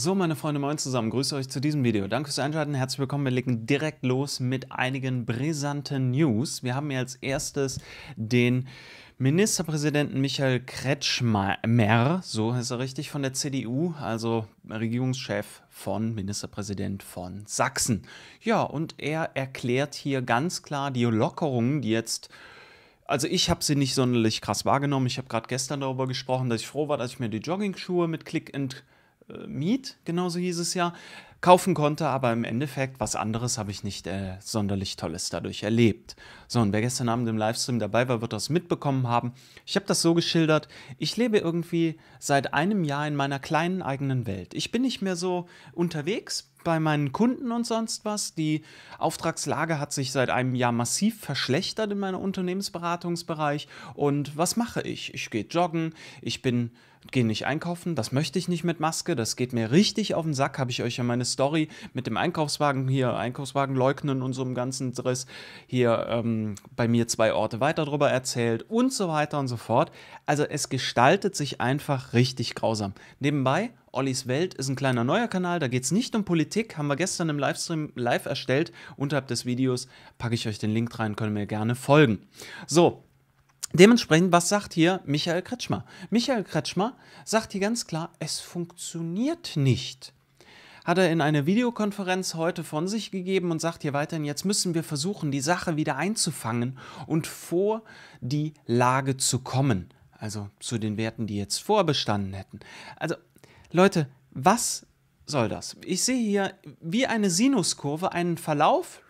So, meine Freunde, moin zusammen, grüße euch zu diesem Video. Danke fürs Einschalten, herzlich willkommen. Wir legen direkt los mit einigen brisanten News. Wir haben hier als erstes den Ministerpräsidenten Michael Kretschmer, so heißt er richtig, von der CDU, also Regierungschef von Ministerpräsident von Sachsen. Ja, und er erklärt hier ganz klar die Lockerungen, die jetzt also ich habe sie nicht sonderlich krass wahrgenommen. Ich habe gerade gestern darüber gesprochen, dass ich froh war, dass ich mir die Jogging-Schuhe mit Click and äh, Miet, genauso hieß es ja, kaufen konnte, aber im Endeffekt was anderes habe ich nicht äh, sonderlich Tolles dadurch erlebt. So, und wer gestern Abend im Livestream dabei war, wird das mitbekommen haben. Ich habe das so geschildert, ich lebe irgendwie seit einem Jahr in meiner kleinen eigenen Welt. Ich bin nicht mehr so unterwegs bei meinen Kunden und sonst was. Die Auftragslage hat sich seit einem Jahr massiv verschlechtert in meinem Unternehmensberatungsbereich. Und was mache ich? Ich gehe joggen, ich bin gehe nicht einkaufen, das möchte ich nicht mit Maske, das geht mir richtig auf den Sack, habe ich euch ja meine Story mit dem Einkaufswagen hier, Einkaufswagen leugnen und so im ganzen Driss, hier ähm, bei mir zwei Orte weiter drüber erzählt und so weiter und so fort. Also es gestaltet sich einfach richtig grausam. Nebenbei, Ollis Welt ist ein kleiner neuer Kanal, da geht es nicht um Politik, haben wir gestern im Livestream live erstellt, unterhalb des Videos packe ich euch den Link rein, können mir gerne folgen. So, Dementsprechend, was sagt hier Michael Kretschmer? Michael Kretschmer sagt hier ganz klar, es funktioniert nicht. Hat er in einer Videokonferenz heute von sich gegeben und sagt hier weiterhin, jetzt müssen wir versuchen, die Sache wieder einzufangen und vor die Lage zu kommen. Also zu den Werten, die jetzt vorbestanden hätten. Also Leute, was soll das? Ich sehe hier wie eine Sinuskurve einen Verlauf,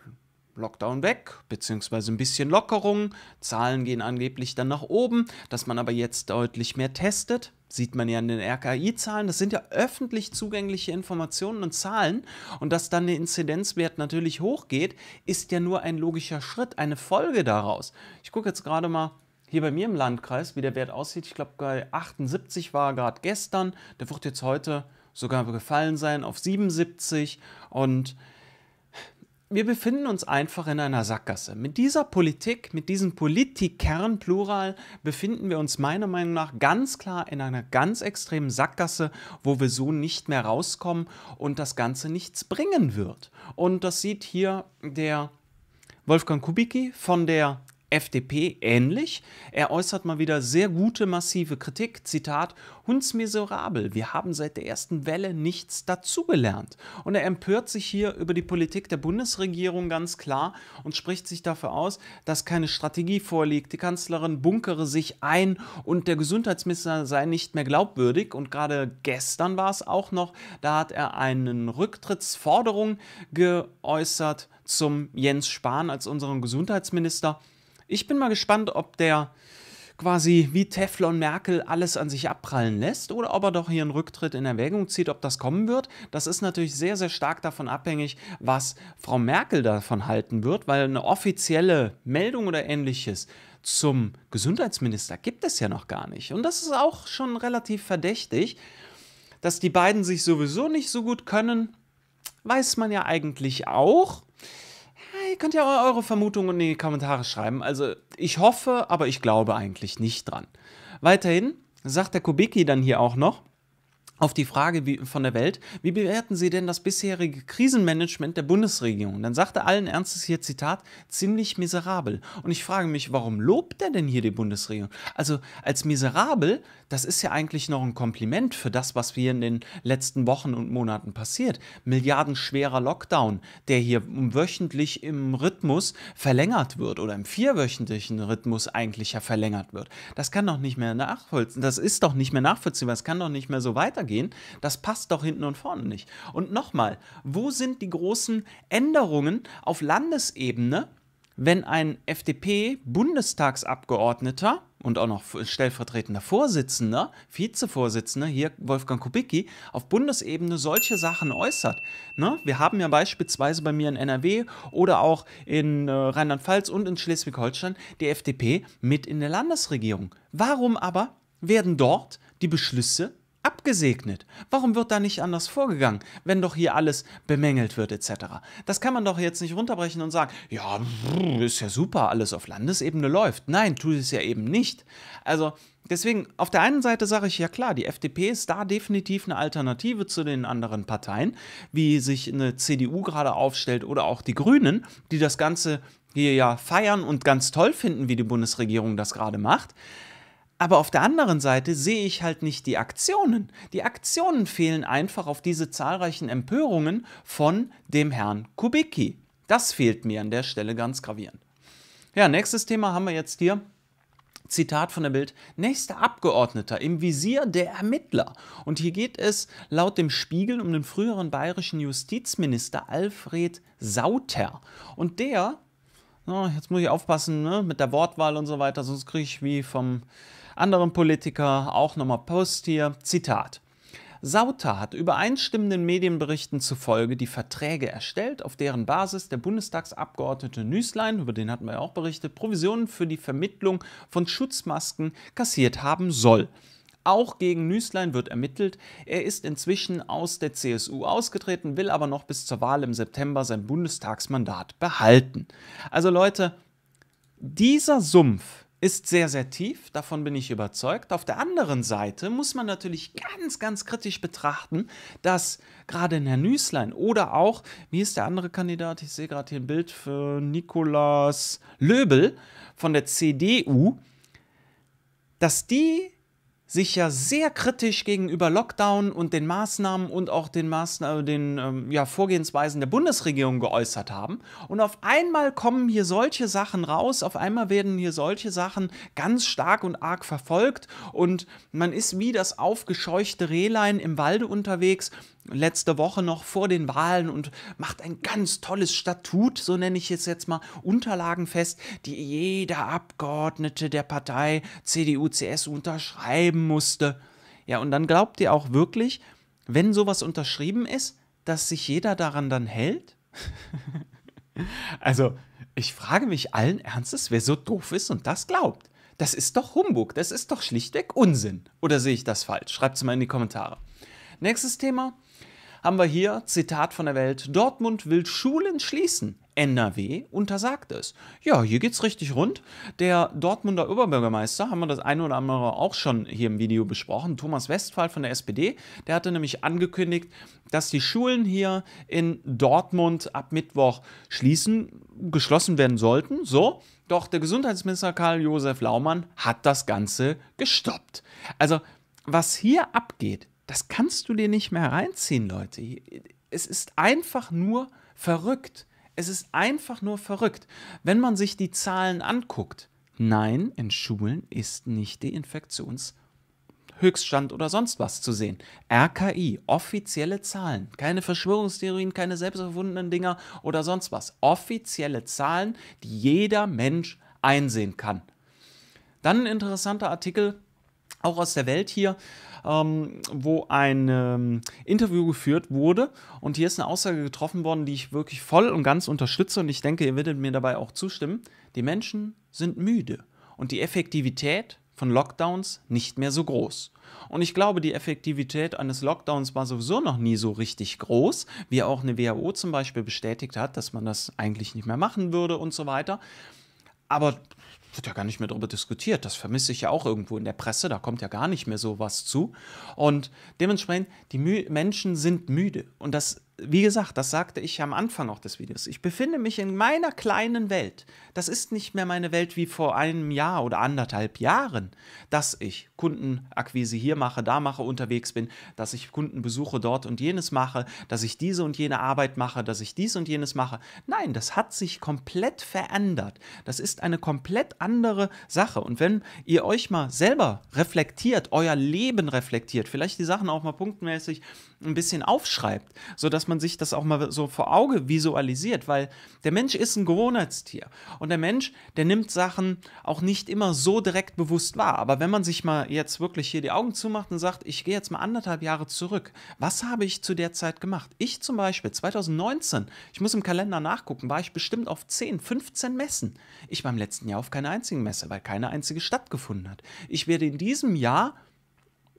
Lockdown weg, beziehungsweise ein bisschen Lockerung, Zahlen gehen angeblich dann nach oben, dass man aber jetzt deutlich mehr testet, sieht man ja in den RKI-Zahlen, das sind ja öffentlich zugängliche Informationen und Zahlen und dass dann der Inzidenzwert natürlich hochgeht, ist ja nur ein logischer Schritt, eine Folge daraus. Ich gucke jetzt gerade mal hier bei mir im Landkreis, wie der Wert aussieht. Ich glaube, bei 78 war er gerade gestern, der wird jetzt heute sogar gefallen sein auf 77 und wir befinden uns einfach in einer Sackgasse. Mit dieser Politik, mit diesem Politikern plural, befinden wir uns meiner Meinung nach ganz klar in einer ganz extremen Sackgasse, wo wir so nicht mehr rauskommen und das Ganze nichts bringen wird. Und das sieht hier der Wolfgang Kubicki von der FDP ähnlich. Er äußert mal wieder sehr gute, massive Kritik. Zitat: Hundsmiserabel, wir haben seit der ersten Welle nichts dazugelernt. Und er empört sich hier über die Politik der Bundesregierung ganz klar und spricht sich dafür aus, dass keine Strategie vorliegt. Die Kanzlerin bunkere sich ein und der Gesundheitsminister sei nicht mehr glaubwürdig. Und gerade gestern war es auch noch, da hat er eine Rücktrittsforderung geäußert zum Jens Spahn als unseren Gesundheitsminister. Ich bin mal gespannt, ob der quasi wie Teflon Merkel alles an sich abprallen lässt oder ob er doch hier einen Rücktritt in Erwägung zieht, ob das kommen wird. Das ist natürlich sehr, sehr stark davon abhängig, was Frau Merkel davon halten wird, weil eine offizielle Meldung oder ähnliches zum Gesundheitsminister gibt es ja noch gar nicht. Und das ist auch schon relativ verdächtig, dass die beiden sich sowieso nicht so gut können, weiß man ja eigentlich auch könnt ja eure Vermutungen in die Kommentare schreiben. Also ich hoffe, aber ich glaube eigentlich nicht dran. Weiterhin sagt der Kubicki dann hier auch noch, auf die Frage wie, von der Welt, wie bewerten Sie denn das bisherige Krisenmanagement der Bundesregierung? Dann sagte allen Ernstes hier Zitat, ziemlich miserabel. Und ich frage mich, warum lobt er denn hier die Bundesregierung? Also als miserabel, das ist ja eigentlich noch ein Kompliment für das, was hier in den letzten Wochen und Monaten passiert. Milliardenschwerer Lockdown, der hier wöchentlich im Rhythmus verlängert wird oder im vierwöchentlichen Rhythmus eigentlich ja verlängert wird. Das kann doch nicht mehr nachvollziehen. Das ist doch nicht mehr nachvollziehbar. Das kann doch nicht mehr so weitergehen gehen. Das passt doch hinten und vorne nicht. Und nochmal, wo sind die großen Änderungen auf Landesebene, wenn ein FDP-Bundestagsabgeordneter und auch noch stellvertretender Vorsitzender, Vizevorsitzender, hier Wolfgang Kubicki, auf Bundesebene solche Sachen äußert. Ne? Wir haben ja beispielsweise bei mir in NRW oder auch in äh, Rheinland-Pfalz und in Schleswig-Holstein die FDP mit in der Landesregierung. Warum aber werden dort die Beschlüsse abgesegnet. Warum wird da nicht anders vorgegangen, wenn doch hier alles bemängelt wird etc.? Das kann man doch jetzt nicht runterbrechen und sagen, ja, ist ja super, alles auf Landesebene läuft. Nein, tut es ja eben nicht. Also deswegen, auf der einen Seite sage ich ja klar, die FDP ist da definitiv eine Alternative zu den anderen Parteien, wie sich eine CDU gerade aufstellt oder auch die Grünen, die das Ganze hier ja feiern und ganz toll finden, wie die Bundesregierung das gerade macht. Aber auf der anderen Seite sehe ich halt nicht die Aktionen. Die Aktionen fehlen einfach auf diese zahlreichen Empörungen von dem Herrn Kubicki. Das fehlt mir an der Stelle ganz gravierend. Ja, nächstes Thema haben wir jetzt hier. Zitat von der Bild, nächster Abgeordneter im Visier der Ermittler. Und hier geht es laut dem Spiegel um den früheren bayerischen Justizminister Alfred Sauter. Und der, oh, jetzt muss ich aufpassen ne, mit der Wortwahl und so weiter, sonst kriege ich wie vom anderen Politiker auch nochmal Post hier. Zitat. Sauter hat übereinstimmenden Medienberichten zufolge die Verträge erstellt, auf deren Basis der Bundestagsabgeordnete Nüßlein, über den hatten wir ja auch berichtet, Provisionen für die Vermittlung von Schutzmasken kassiert haben soll. Auch gegen Nüßlein wird ermittelt. Er ist inzwischen aus der CSU ausgetreten, will aber noch bis zur Wahl im September sein Bundestagsmandat behalten. Also Leute, dieser Sumpf, ist sehr, sehr tief, davon bin ich überzeugt. Auf der anderen Seite muss man natürlich ganz, ganz kritisch betrachten, dass gerade in Herrn Nüßlein oder auch, wie ist der andere Kandidat, ich sehe gerade hier ein Bild für Nikolaus Löbel von der CDU, dass die sich ja sehr kritisch gegenüber Lockdown und den Maßnahmen und auch den, Maßnahmen, äh, den ähm, ja, Vorgehensweisen der Bundesregierung geäußert haben. Und auf einmal kommen hier solche Sachen raus, auf einmal werden hier solche Sachen ganz stark und arg verfolgt und man ist wie das aufgescheuchte Rehlein im Walde unterwegs letzte Woche noch vor den Wahlen und macht ein ganz tolles Statut, so nenne ich es jetzt mal, Unterlagen fest, die jeder Abgeordnete der Partei CDU, CSU unterschreiben musste. Ja, und dann glaubt ihr auch wirklich, wenn sowas unterschrieben ist, dass sich jeder daran dann hält? also, ich frage mich allen Ernstes, wer so doof ist und das glaubt. Das ist doch Humbug, das ist doch schlichtweg Unsinn. Oder sehe ich das falsch? Schreibt es mal in die Kommentare. Nächstes Thema, haben wir hier, Zitat von der Welt, Dortmund will Schulen schließen. NRW untersagt es. Ja, hier geht's richtig rund. Der Dortmunder Oberbürgermeister, haben wir das eine oder andere auch schon hier im Video besprochen, Thomas Westphal von der SPD, der hatte nämlich angekündigt, dass die Schulen hier in Dortmund ab Mittwoch schließen, geschlossen werden sollten. So, doch der Gesundheitsminister Karl Josef Laumann hat das Ganze gestoppt. Also, was hier abgeht, das kannst du dir nicht mehr reinziehen, Leute. Es ist einfach nur verrückt. Es ist einfach nur verrückt. Wenn man sich die Zahlen anguckt, nein, in Schulen ist nicht die Infektions- Höchststand oder sonst was zu sehen. RKI, offizielle Zahlen, keine Verschwörungstheorien, keine selbsterfundenen Dinger oder sonst was. Offizielle Zahlen, die jeder Mensch einsehen kann. Dann ein interessanter Artikel auch aus der Welt hier, ähm, wo ein ähm, Interview geführt wurde. Und hier ist eine Aussage getroffen worden, die ich wirklich voll und ganz unterstütze. Und ich denke, ihr werdet mir dabei auch zustimmen. Die Menschen sind müde und die Effektivität von Lockdowns nicht mehr so groß. Und ich glaube, die Effektivität eines Lockdowns war sowieso noch nie so richtig groß, wie auch eine WHO zum Beispiel bestätigt hat, dass man das eigentlich nicht mehr machen würde und so weiter. Aber wird ja gar nicht mehr darüber diskutiert. Das vermisse ich ja auch irgendwo in der Presse. Da kommt ja gar nicht mehr so was zu. Und dementsprechend, die Mü Menschen sind müde. Und das wie gesagt, das sagte ich am Anfang auch des Videos. Ich befinde mich in meiner kleinen Welt. Das ist nicht mehr meine Welt wie vor einem Jahr oder anderthalb Jahren, dass ich Kundenakquise hier mache, da mache, unterwegs bin, dass ich Kunden besuche, dort und jenes mache, dass ich diese und jene Arbeit mache, dass ich dies und jenes mache. Nein, das hat sich komplett verändert. Das ist eine komplett andere Sache. Und wenn ihr euch mal selber reflektiert, euer Leben reflektiert, vielleicht die Sachen auch mal punktmäßig ein bisschen aufschreibt, sodass man man sich das auch mal so vor Auge visualisiert, weil der Mensch ist ein Gewohnheitstier. Und der Mensch, der nimmt Sachen auch nicht immer so direkt bewusst wahr. Aber wenn man sich mal jetzt wirklich hier die Augen zumacht und sagt, ich gehe jetzt mal anderthalb Jahre zurück, was habe ich zu der Zeit gemacht? Ich zum Beispiel 2019, ich muss im Kalender nachgucken, war ich bestimmt auf 10, 15 Messen. Ich war im letzten Jahr auf keiner einzigen Messe, weil keine einzige stattgefunden hat. Ich werde in diesem Jahr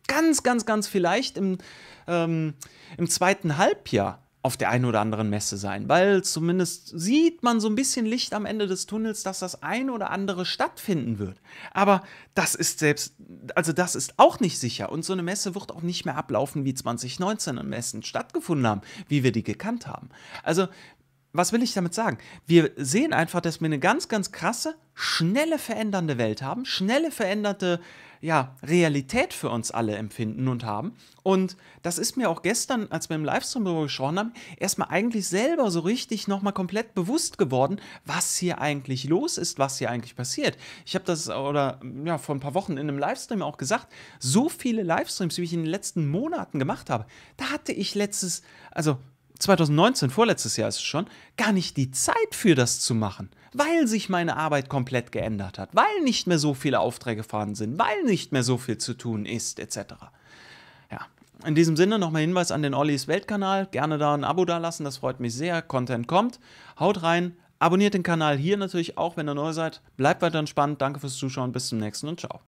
ganz, ganz, ganz vielleicht im, ähm, im zweiten Halbjahr auf der einen oder anderen Messe sein, weil zumindest sieht man so ein bisschen Licht am Ende des Tunnels, dass das ein oder andere stattfinden wird. Aber das ist selbst, also das ist auch nicht sicher und so eine Messe wird auch nicht mehr ablaufen, wie 2019 an Messen stattgefunden haben, wie wir die gekannt haben. Also was will ich damit sagen? Wir sehen einfach, dass wir eine ganz, ganz krasse, schnelle verändernde Welt haben, schnelle veränderte ja, Realität für uns alle empfinden und haben. Und das ist mir auch gestern, als wir im Livestream darüber gesprochen haben, erstmal eigentlich selber so richtig nochmal komplett bewusst geworden, was hier eigentlich los ist, was hier eigentlich passiert. Ich habe das oder ja, vor ein paar Wochen in einem Livestream auch gesagt, so viele Livestreams, wie ich in den letzten Monaten gemacht habe, da hatte ich letztes, also 2019, vorletztes Jahr ist es schon, gar nicht die Zeit für das zu machen weil sich meine Arbeit komplett geändert hat, weil nicht mehr so viele Aufträge vorhanden sind, weil nicht mehr so viel zu tun ist, etc. Ja, in diesem Sinne nochmal Hinweis an den Ollis Weltkanal. Gerne da ein Abo dalassen, das freut mich sehr. Content kommt. Haut rein. Abonniert den Kanal hier natürlich auch, wenn ihr neu seid. Bleibt weiter entspannt. Danke fürs Zuschauen. Bis zum nächsten und ciao.